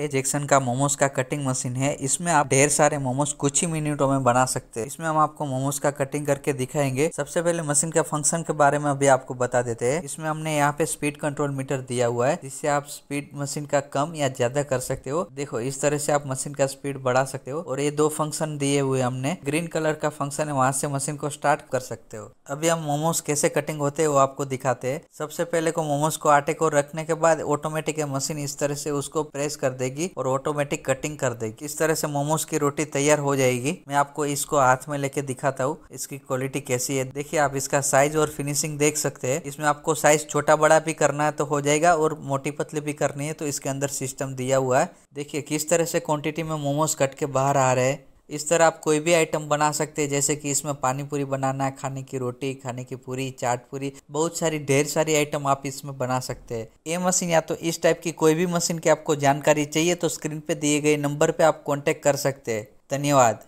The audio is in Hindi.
ए जैक्सन का मोमोज का कटिंग मशीन है इसमें आप ढेर सारे मोमोज कुछ ही मिनटों में बना सकते हैं इसमें हम आपको मोमोज का कटिंग करके दिखाएंगे सबसे पहले मशीन का फंक्शन के बारे में अभी आपको बता देते हैं इसमें हमने यहाँ पे स्पीड कंट्रोल मीटर दिया हुआ है जिससे आप स्पीड मशीन का कम या ज्यादा कर सकते हो देखो इस तरह से आप मशीन का स्पीड बढ़ा सकते हो और ये दो फंक्शन दिए हुए हमने ग्रीन कलर का फंक्शन है वहां से मशीन को स्टार्ट कर सकते हो अभी हम मोमोज कैसे कटिंग होते है वो आपको दिखाते है सबसे पहले को मोमोज को आटे को रखने के बाद ऑटोमेटिक मशीन इस तरह से उसको प्रेस कर दे देगी और ऑटोमेटिक कटिंग कर देगी इस तरह से मोमोज की रोटी तैयार हो जाएगी मैं आपको इसको हाथ में लेके दिखाता हूँ इसकी क्वालिटी कैसी है देखिए आप इसका साइज और फिनिशिंग देख सकते हैं इसमें आपको साइज छोटा बड़ा भी करना है तो हो जाएगा और मोटी पतली भी करनी है तो इसके अंदर सिस्टम दिया हुआ है देखिए किस तरह से क्वांटिटी में मोमोज कट के बाहर आ रहे हैं इस तरह आप कोई भी आइटम बना सकते हैं जैसे कि इसमें पानी पूरी बनाना है खाने की रोटी खाने की पूरी चाट पूरी बहुत सारी ढेर सारी आइटम आप इसमें बना सकते हैं ये मशीन या तो इस टाइप की कोई भी मशीन की आपको जानकारी चाहिए तो स्क्रीन पे दिए गए नंबर पे आप कॉन्टेक्ट कर सकते हैं धन्यवाद